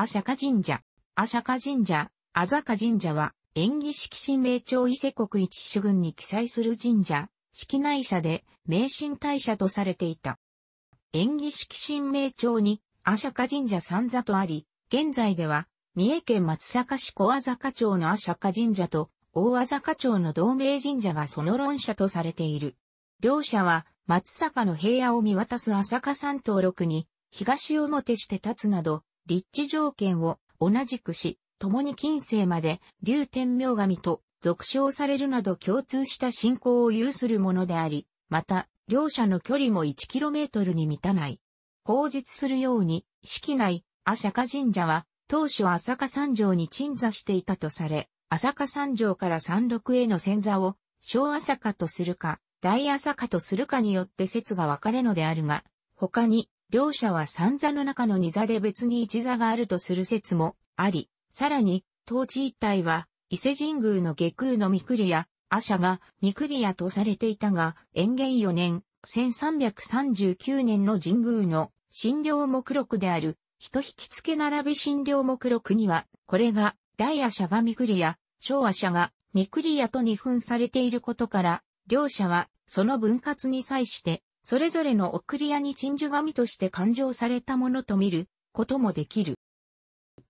アシャカ神社、アシャカ神社、アザカ神社は、演技式神明朝伊勢国一主軍に記載する神社、式内社で、名神大社とされていた。演技式神明朝に、アシャカ神社三座とあり、現在では、三重県松阪市小朝カ町のアシャカ神社と、大朝カ町の同盟神社がその論社とされている。両社は、松阪の平野を見渡す朝霞山登録に、東表して立つなど、立地条件を同じくし、共に近世まで、竜天明神と俗称されるなど共通した信仰を有するものであり、また、両者の距離も 1km に満たない。口実するように、式内、阿釈迦神社は、当初阿釈迦条に鎮座していたとされ、阿釈迦条から山麓への潜座を、小阿釈迦とするか、大阿釈迦とするかによって説が分かれのであるが、他に、両者は三座の中の二座で別に一座があるとする説もあり、さらに、当地一帯は、伊勢神宮の下空の御栗や、阿舎が御栗屋とされていたが、延元4年、1339年の神宮の診療目録である、人引き付け並び診療目録には、これが、大阿舎が御栗屋、小阿舎が御栗屋と二分されていることから、両者は、その分割に際して、それぞれの送り屋に鎮守神として勘定されたものと見ることもできる。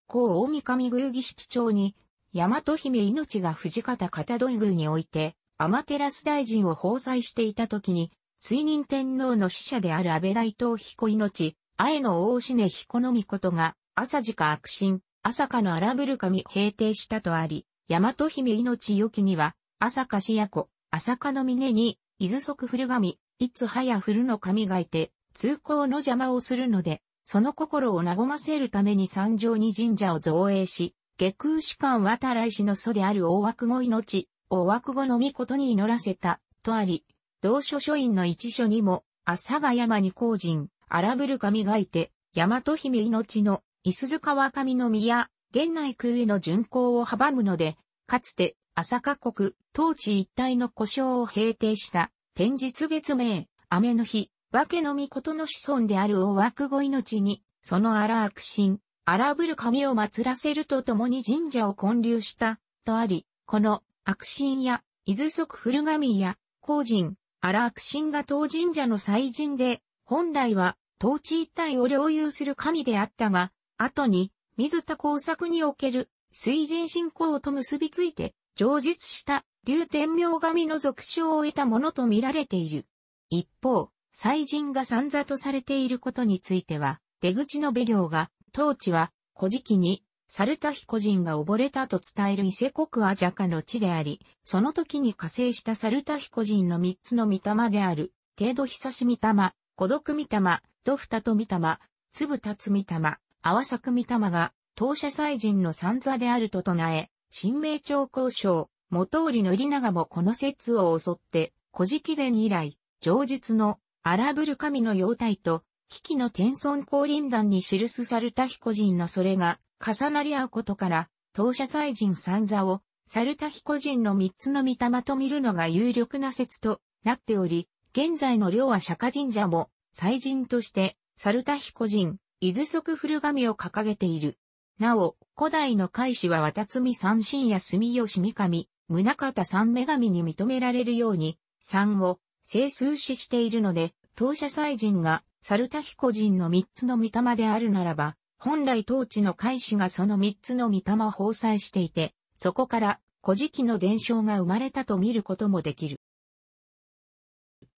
こう大御神宮儀式町に、大和姫命が藤方片戸宮において、天照大臣を奉在していた時に、水任天皇の使者である安倍大東彦命、愛の大志彦の御事が、朝時か悪心、朝かの荒ぶる神平定したとあり、大和姫命良きには、朝かしやこ、朝かの峰に、伊豆即古神、いつはやふるの神がいて、通行の邪魔をするので、その心を和ませるために山上に神社を造営し、下空士官渡来氏の祖である大枠後命、大枠後の御事に祈らせた、とあり、同書書院の一書にも、朝が山に公人、荒ぶる神がいて、大和姫命の、伊鈴川上の宮、現内空への巡行を阻むので、かつて、朝霞国、当地一帯の故障を平定した、天日月名、雨の日、化けのみことの子孫である大枠語命に、その荒悪心、荒ぶる神を祀らせるとともに神社を建立した、とあり、この悪心や、伊豆即古神や、後人、荒悪心が当神社の祭神で、本来は、当地一体を領有する神であったが、後に、水田工作における、水神信仰と結びついて、上述した竜天明神の俗称を得たものと見られている。一方、祭神が三座とされていることについては、出口のべ行が、当地は、古事記に、猿田彦人が溺れたと伝える伊勢国アジャカの地であり、その時に加勢した猿田彦人の三つの御霊である、程度久し御霊、孤独御霊、ドフタと御霊、粒立つ御霊、さ作御霊が、当社祭人の三座であると唱え、神明朝交渉、元織宣長もこの説を襲って、古事記伝以来、上述の荒ぶる神の妖体と、危機の天孫降臨団に記す猿田彦人のそれが重なり合うことから、当社祭人三座を猿田彦人の三つの御霊と見るのが有力な説となっており、現在の両は釈迦神社も祭人として猿田彦人、伊豆足古神を掲げている。なお、古代の海士は渡積三神や住吉三神、宗方三女神に認められるように、三を聖数視しているので、当社祭人が、猿田彦人の三つの御霊であるならば、本来当地の開始がその三つの御霊を放載していて、そこから、古事記の伝承が生まれたと見ることもできる。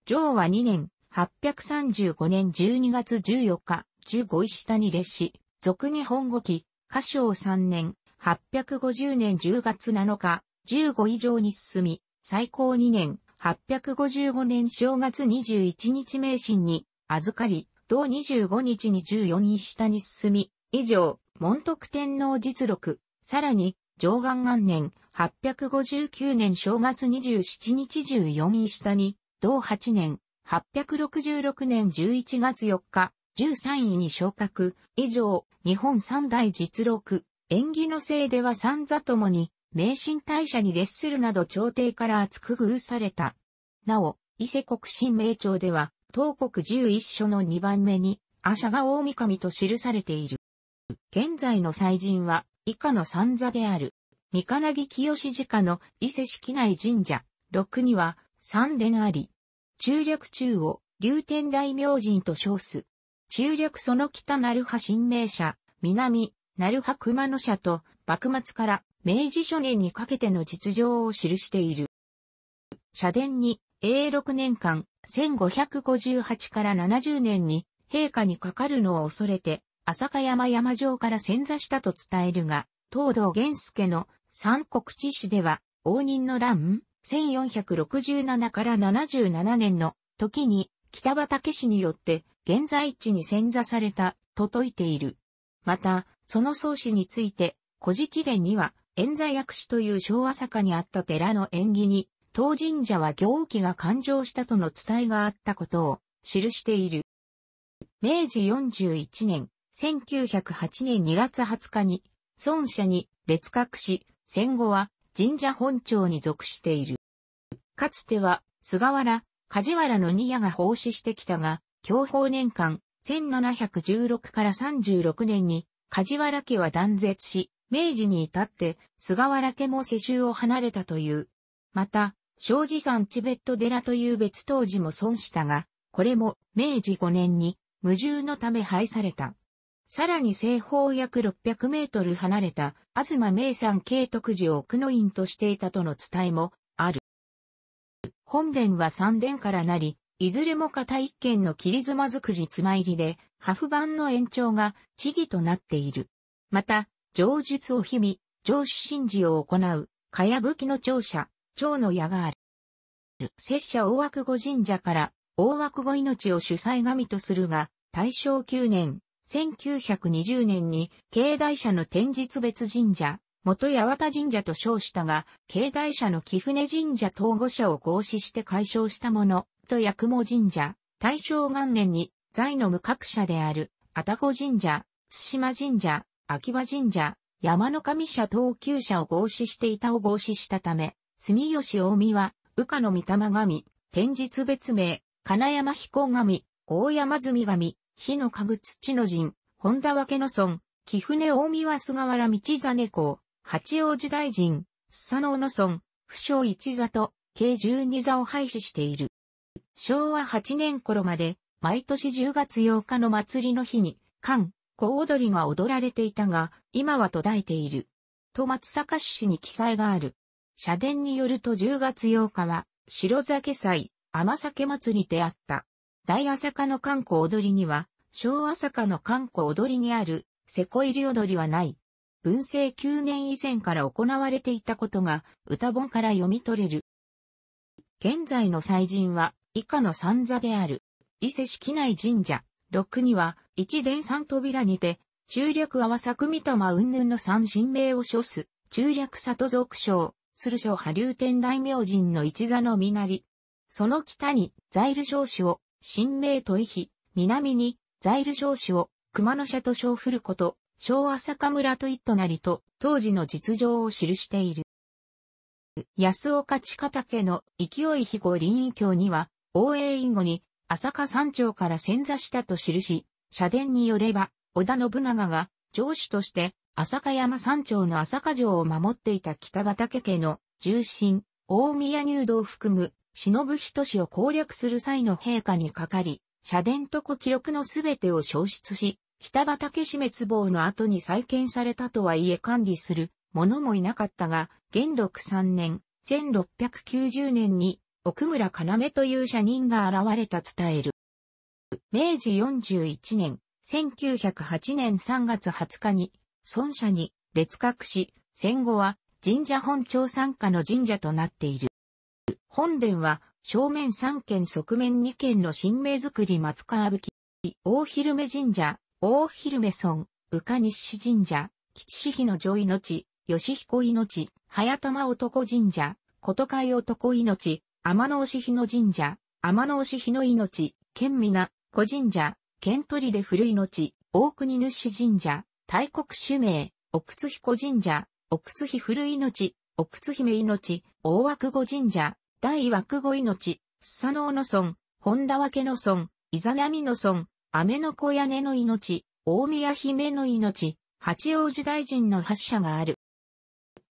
上は2年、835年12月14日、15石谷列し、俗日本語記、歌唱3年、850年10月7日、15以上に進み、最高2年、855年正月21日名神に預かり、同25日に14位下に進み、以上、門徳天皇実録、さらに、上岸元年、859年正月27日14位下に、同8年、866年11月4日、13位に昇格、以上、日本三大実録、縁起のせいでは三座ともに、名神大社に列するなど朝廷から厚く遇された。なお、伊勢国神明朝では、東国十一所の二番目に、阿社が大神と記されている。現在の祭神は、以下の三座である。三金木清寺家の伊勢式内神社、六には、三殿あり。中略中を、龍天大明神と称す。中略その北る波神明社、南、る波熊野社と、幕末から明治初年にかけての実情を記している。社殿に、永6年間、1558から70年に、陛下にかかるのを恐れて、浅香山山城から潜座したと伝えるが、東道玄介の三国地史では、応仁の乱、1467から77年の時に、北畑氏によって、現在地に潜座された、と説いている。また、その創始について、古事記伝には、円座薬師という昭和坂にあった寺の縁起に、当神社は行基が誕生したとの伝えがあったことを記している。明治41年、1908年2月20日に、孫社に列閣し、戦後は神社本庁に属している。かつては、菅原、梶原の二夜が奉仕してきたが、享保年間、1716から36年に、梶原家は断絶し、明治に至って菅原家も世襲を離れたという。また、庄司山チベット寺という別当時も損したが、これも明治5年に無重のため廃された。さらに西方約600メートル離れた東名山慶徳寺を奥の院としていたとの伝えもある。本殿は三殿からなり、いずれも片一軒の切妻造り妻入りで、破風板の延長が地義となっている。また、上述を日々、上司神事を行う、かやぶきの庁舎、庁の矢がある。拙者大枠後神社から、大枠後命を主催神とするが、大正9年、1920年に、境内社の天日別神社、元八幡神社と称したが、境内社の貴船神社統合社を合祀して解消したもの、と八雲神社、大正元年に、在の無格社である、たこ神社、津島神社、秋葉神社、山の神社東急社を合祀していたを合祀したため、住吉大見は、羽化の御霊神、天日別名、金山彦神、大山積神、日の家具土の神、本田分の村、貴船大見は菅原道真公、八王子大臣、須佐野の村、不詳一座と、計十二座を廃止している。昭和八年頃まで、毎年10月8日の祭りの日に、関、小踊りが踊られていたが、今は途絶えている。と松阪市に記載がある。社殿によると10月8日は、白酒祭、甘酒祭りであった。大朝霞の観光踊りには、小朝霞の観光踊りにある、瀬古入り踊りはない。文政9年以前から行われていたことが、歌本から読み取れる。現在の祭神は、以下の三座である、伊勢式内神社、6には、一伝三扉にて、中略阿波作三霊云々の三神明を称す、中略里族称、鶴章波流天大明神の一座のみなり。その北に、在留少子を、神明と比、南に、在留少子を、熊野社と称ふること、小朝香村と一となりと、当時の実情を記している。安岡方家の勢い非合林院教には、応援院後に、浅香山頂から潜座したと記し、社殿によれば、織田信長が城主として浅香山山頂の浅香城を守っていた北畠家の重臣、大宮入道を含む忍人氏を攻略する際の陛下にかかり、社殿と古記録のすべてを消失し、北畠氏滅亡の後に再建されたとはいえ管理する者もいなかったが、元禄3年、1690年に奥村要という社人が現れた伝える。明治41年、1908年3月20日に、孫社に列閣し、戦後は神社本庁参加の神社となっている。本殿は正面3軒側面2軒の神明造り松川吹き、大昼目神社、大昼目村、宇賀西神社、吉志比の上命、吉彦命、早玉男神社、琴海男命、天野押日の神社、天野押日の命、県皆、古神社、県鳥で古い命、大国主神社、大国主名、奥津彦神社、奥津彦古い命、奥津姫命、大枠後神社、大枠後命、須佐野の村、本田分の村、伊ザ並野の村、雨の小屋根の命、大宮姫の命、八王子大臣の発射がある。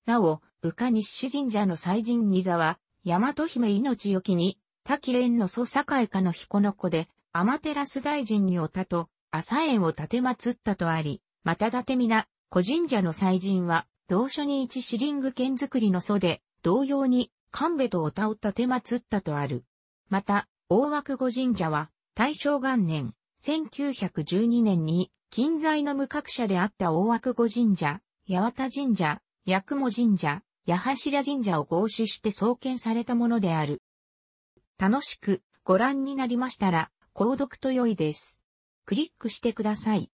なお、宇賀西神社の祭神座は、大和姫命よきに、滝連の祖堺家の彦の子で、天照大臣におたと、朝縁を立てまつったとあり、まただて皆、古神社の祭神は、同書に一シリング剣作りの祖で、同様に、神戸とおたを立てまつったとある。また、大枠古神社は、大正元年、1912年に、近在の無格者であった大枠古神社、八幡神社、八雲神社、八柱神社を合祀して創建されたものである。楽しくご覧になりましたら、購読と良いです。クリックしてください。